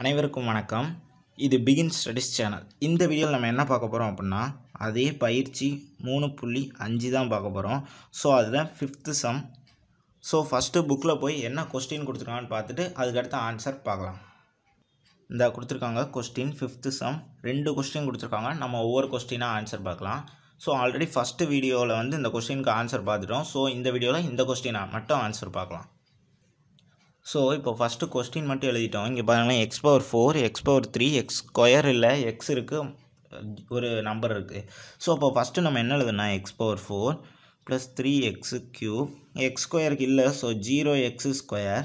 அனைவருக்கும் வணக்கம் இது பிகின் ஸ்டடிஸ் சேனல் இந்த வீடியோவில் நம்ம என்ன பார்க்க போகிறோம் அப்படின்னா அதே பயிற்சி மூணு புள்ளி அஞ்சு தான் பார்க்க போகிறோம் ஸோ அதில் ஃபிஃப்த்து சம் ஸோ ஃபஸ்ட்டு புக்கில் போய் என்ன கொஸ்டின் கொடுத்துருக்காங்கன்னு பார்த்துட்டு அதுக்கடுத்து ஆன்சர் பார்க்கலாம் இந்த கொடுத்துருக்காங்க கொஸ்டின் ஃபிஃப்த்து சம் ரெண்டு கொஸ்டின் கொடுத்துருக்காங்க நம்ம ஒவ்வொரு கொஸ்டினாக ஆன்சர் பார்க்கலாம் ஸோ ஆல்ரெடி ஃபஸ்ட்டு வீடியோவில் வந்து இந்த கொஸ்டினுக்கு ஆன்சர் பார்த்துட்டோம் ஸோ இந்த வீடியோவில் இந்த கொஸ்டினாக மட்டும் ஆன்சர் பார்க்கலாம் ஸோ இப்போ ஃபஸ்ட்டு கொஸ்டின் மட்டும் எழுதிட்டோம் இங்கே பாருங்களேன் x power four x power three x square இல்லை எக்ஸ் இருக்குது ஒரு நம்பர் இருக்குது ஸோ அப்போ ஃபஸ்ட்டு நம்ம என்ன எழுதுனா x power four plus three x cube x ஸ்கொயருக்கு இல்லை so zero x square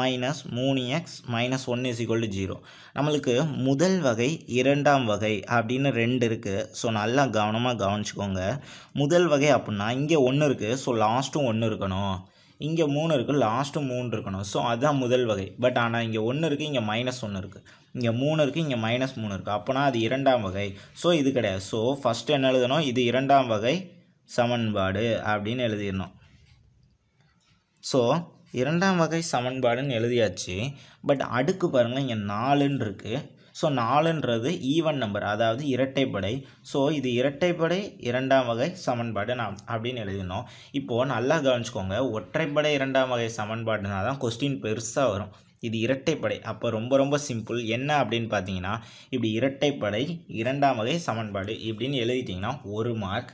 minus மூணு x minus one is equal to zero நம்மளுக்கு முதல் வகை இரண்டாம் வகை அப்படின்னு ரெண்டு இருக்குது ஸோ நல்லா கவனமாக கவனிச்சிக்கோங்க முதல் வகை அப்படின்னா இங்கே ஒன்று இருக்குது ஸோ லாஸ்ட்டும் ஒன்று இருக்கணும் இங்கே மூணு இருக்குது லாஸ்ட்டு மூணு இருக்கணும் ஸோ அதுதான் முதல் வகை பட் ஆனால் இங்கே ஒன்று இருக்குது இங்கே மைனஸ் ஒன்று இருக்குது இங்கே மூணு இருக்குது இங்கே மைனஸ் மூணு இருக்குது அப்போனா அது இரண்டாம் வகை ஸோ இது கிடையாது ஸோ ஃபஸ்ட்டு என்ன எழுதணும் இது இரண்டாம் வகை சமன்பாடு அப்படின்னு எழுதிடணும் ஸோ இரண்டாம் வகை சமன்பாடுன்னு எழுதியாச்சு பட் அடுக்கு பாருங்கள் இங்கே நாலுன்னு இருக்குது ஸோ நாலுன்றது ஈவன் நம்பர் அதாவது இரட்டைப்படை ஸோ இது இரட்டைப்படை இரண்டாம் வகை சமன்பாடு நாம் அப்படின்னு எழுதினோம் இப்போது நல்லா கவனிச்சுக்கோங்க ஒற்றைப்படை இரண்டாம் வகை சமன்பாடுனா தான் கொஸ்டின் பெருசாக வரும் இது இரட்டைப்படை அப்போ ரொம்ப ரொம்ப சிம்பிள் என்ன அப்படின்னு பார்த்தீங்கன்னா இப்படி இரட்டைப்படை இரண்டாம் வகை சமன்பாடு இப்படின்னு எழுதிட்டிங்கன்னா ஒரு மார்க்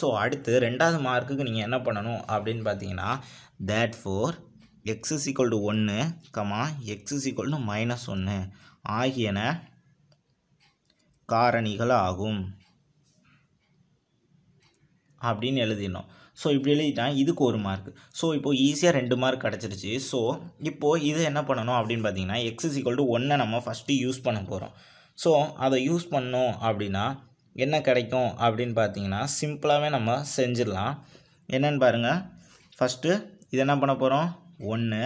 ஸோ அடுத்து ரெண்டாவது மார்க்குக்கு நீங்கள் என்ன பண்ணணும் அப்படின்னு பார்த்தீங்கன்னா that four x is equal to ஒன்று comma x is equal to minus ஒன்று ஆகியன காரணிகளாகும் அப்படின்னு எழுதிடணும் ஸோ இப்படி எழுதிட்டான் இதுக்கு ஒரு மார்க் ஸோ இப்போது ஈஸியாக ரெண்டு மார்க் கிடச்சிருச்சு ஸோ இப்போது இது என்ன பண்ணணும் அப்படின்னு பார்த்தீங்கன்னா எக்ஸஸ் ஈக்குவல் டு ஒன்றை நம்ம ஃபஸ்ட்டு யூஸ் பண்ண போகிறோம் ஸோ அதை யூஸ் பண்ணோம் அப்படின்னா என்ன கிடைக்கும் அப்படின்னு பார்த்தீங்கன்னா சிம்பிளாகவே நம்ம செஞ்சிடலாம் என்னென்னு பாருங்கள் ஃபஸ்ட்டு இது என்ன பண்ண போகிறோம் ஒன்று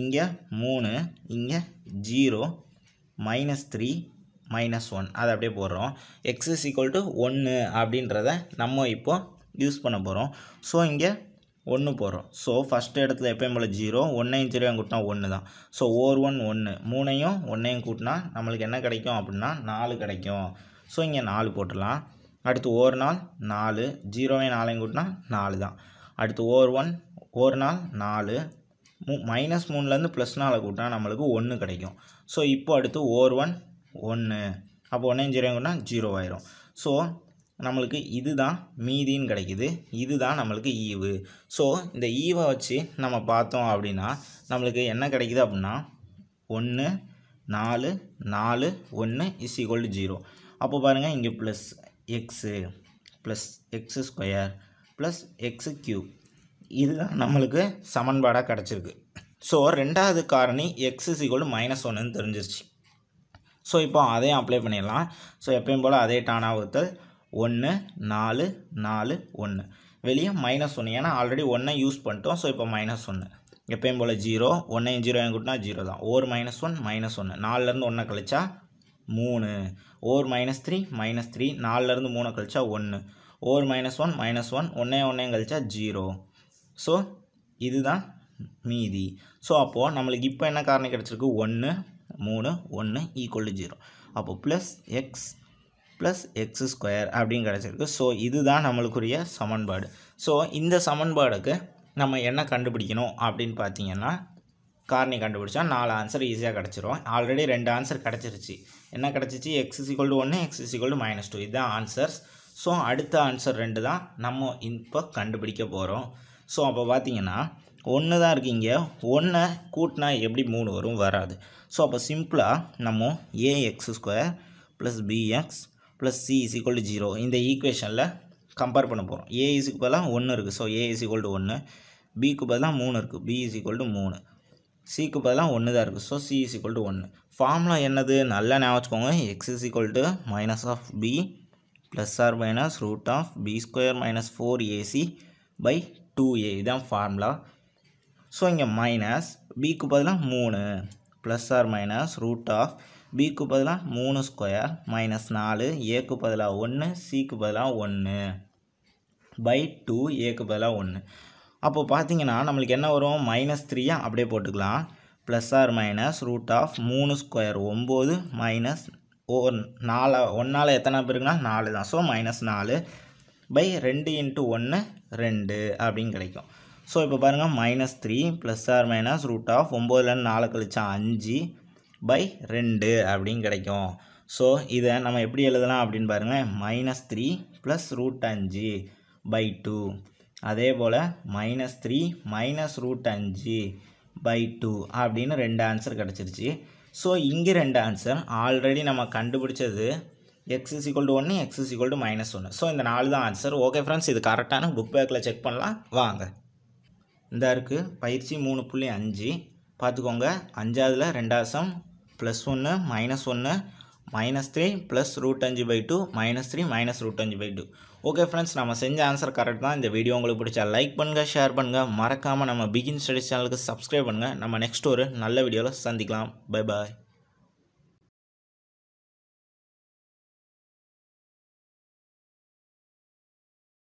இங்கே மூணு இங்கே zero minus three minus one அதை அப்படியே போடுறோம் எக்ஸ் இஸ் ஈக்குவல் டு ஒன்று அப்படின்றத நம்ம இப்போது யூஸ் பண்ண போகிறோம் ஸோ இங்கே ஒன்று போகிறோம் ஸோ ஃபஸ்ட்டு இடத்துல எப்பயும் போல் ஜீரோ ஒன்றையும் ஜீரோயும் கூட்டினா ஒன்று தான் ஸோ ஓர் ஒன் ஒன்று மூணையும் ஒன்றையும் கூட்டினா நம்மளுக்கு என்ன கிடைக்கும் அப்படின்னா நாலு கிடைக்கும் ஸோ இங்கே நாலு போட்டுடலாம் அடுத்து ஓர் நாள் நாலு ஜீரோவையும் நாலையும் கூட்டினா நாலு தான் அடுத்து ஓர் ஒன் ஒரு நாள் நாலு மைனஸ் மூணுலேருந்து ப்ளஸ் நாலு கூட்டினா நம்மளுக்கு ஒன்று கிடைக்கும் ஸோ இப்போ அடுத்து ஓர் ஒன் ஒன்று அப்போ ஒன்றே ஜீரோ கூட்டினா ஜீரோ ஆயிரும் ஸோ நம்மளுக்கு இது தான் மீதின்னு கிடைக்கிது இது தான் நம்மளுக்கு ஈவு ஸோ இந்த ஈவை வச்சு நம்ம பார்த்தோம் அப்படின்னா நம்மளுக்கு என்ன கிடைக்கிது அப்படின்னா ஒன்று நாலு நாலு ஒன்று இஸ் ஈக்குவல் டு ஜீரோ அப்போ பாருங்கள் இங்கே plus x plus x square plus x cube இதுதான் நம்மளுக்கு சமன்பாடாக கிடச்சிருக்கு ஸோ ரெண்டாவது காரணி எக்ஸ் இஸ் ஈக்குவல் மைனஸ் ஒன்றுன்னு தெரிஞ்சிருச்சு ஸோ இப்போ அதையும் அப்ளை பண்ணிடலாம் ஸோ எப்பயும் போல் அதே டானா ஒருத்தல் ஒன்று நாலு நாலு ஒன்று வெளியே மைனஸ் ஒன்று ஏன்னா ஆல்ரெடி ஒன்றை யூஸ் பண்ணிட்டோம் ஸோ இப்போ மைனஸ் ஒன்று எப்பயும் போல் ஜீரோ ஒன்றையும் ஜீரோ எங்கூட்டினா ஜீரோ தான் ஓர் மைனஸ் ஒன் மைனஸ் ஒன்று நாலுலேருந்து ஒன்றை கழிச்சா மூணு or minus three minus three நாலுலேருந்து மூணை கழிச்சா ஒன்று or minus one minus one ஒன்றே ஒன்றையும் கழிச்சா ஜீரோ ஸோ இதுதான் மீதி ஸோ அப்போது நம்மளுக்கு இப்போ என்ன காரணம் கிடச்சிருக்கு ஒன்று மூணு ஒன்று ஈக்குவல் டு ஜீரோ அப்போது plus x plus x square அப்படின்னு கிடச்சிருக்கு ஸோ இதுதான் நம்மளுக்குரிய சமன்பாடு ஸோ இந்த சமன்பாடுக்கு நம்ம என்ன கண்டுபிடிக்கணும் அப்படின்னு பார்த்தீங்கன்னா காரணி கண்டுபிடிச்சா நாலு ஆன்சர் ஈஸியாக கிடச்சிரும் ஆல்ரெடி ரெண்டு ஆன்சர் கிடச்சிருச்சு என்ன கிடச்சிச்சு எக்ஸ் இஸ் டு ஒன்று x is equal to minus two இதுதான் ஆன்சர்ஸ் ஸோ அடுத்த ஆன்சர் ரெண்டு தான் நம்ம இப்போ கண்டுபிடிக்க போகிறோம் ஸோ அப்போ பார்த்தீங்கன்னா ஒன்று தான் இருக்குது இங்கே ஒன்றை கூட்டினா எப்படி மூணு வரும் வராது ஸோ அப்போ சிம்பிளாக நம்ம a x square plus b x plus c is equal to zero இந்த ஈக்குவேஷனில் கம்பேர் பண்ண போகிறோம் ஏ இஸுக்கு பதிலாக ஒன்று இருக்குது ஸோ ஏ இஸ் டு ஒன்று பிக்கு பதிலாக மூணு இருக்குது பி இஸ் டு மூணு சிக்கு பதிலாக ஒன்று தான் இருக்குது ஸோ சி இஸ் டு ஒன்று ஃபார்முலா என்னது நல்லா ஞாபகம் வச்சுக்கோங்க x is equal to minus of b plus or minus root of b square minus four a c by two a இதுதான் ஃபார்முலா ஸோ இங்கே மைனஸ் பிக்கு பதிலாக மூணு plus or minus root of பிக்கு பதிலாக மூணு ஸ்கொயர் மைனஸ் நாலு ஏக்கு பதிலாக ஒன்று சிக்கு பதிலாக ஒன்று பை டூ ஏக்கு பதிலாக ஒன்று அப்போ பார்த்தீங்கன்னா நம்மளுக்கு என்ன வரும் மைனஸ் த்ரீயாக அப்படியே போட்டுக்கலாம் plus or minus root of மூணு ஸ்கொயர் ஒம்பது மைனஸ் ஓ நாலு ஒன்றால் எத்தனை பேருக்குன்னா நாலு தான் ஸோ மைனஸ் நாலு பை ரெண்டு இன்ட்டு ஒன்று ரெண்டு அப்படின்னு கிடைக்கும் ஸோ இப்போ பாருங்கள் minus three plus or minus root of ஒம்போதுலேருந்து நாலு கழிச்சா அஞ்சு பை ரெண்டு அப்படின்னு கிடைக்கும் ஸோ இதை நம்ம எப்படி எழுதலாம் அப்படின்னு பாருங்கள் மைனஸ் த்ரீ ப்ளஸ் ரூட் அஞ்சு பை டூ அதே போல் மைனஸ் த்ரீ மைனஸ் ரூட் அஞ்சு பை டூ அப்படின்னு ரெண்டு ஆன்சர் கிடச்சிருச்சு ஸோ இங்கே ரெண்டு ஆன்சர் ஆல்ரெடி நம்ம கண்டுபிடிச்சது x is equal to ஒன்று x is equal to minus ஒன்று ஸோ இந்த நாலு தான் ஆன்சர் ஓகே ஃப்ரெண்ட்ஸ் இது கரெக்டான புக் பேக்கில் செக் பண்ணலாம் வாங்க இந்த இருக்குது பயிற்சி மூணு புள்ளி அஞ்சு பார்த்துக்கோங்க அஞ்சாவதில் ரெண்டாசம் ப்ளஸ் ஒன்று மைனஸ் ஒன்று மைனஸ் த்ரீ ப்ளஸ் ரூட் அஞ்சு by 2, minus three minus root அஞ்சு பை டூ ஓகே ஃப்ரெண்ட்ஸ் நம்ம செஞ்ச ஆன்சர் கரெக்ட் தான் இந்த வீடியோ உங்களுக்கு பிடிச்சா லைக் பண்ணுங்கள் ஷேர் பண்ணுங்கள் மறக்காமல் நம்ம பிகின் study சேனலுக்கு subscribe பண்ணுங்க நம்ம நெக்ஸ்ட் ஒரு நல்ல வீடியோவில் சந்திக்கலாம் பை பாய்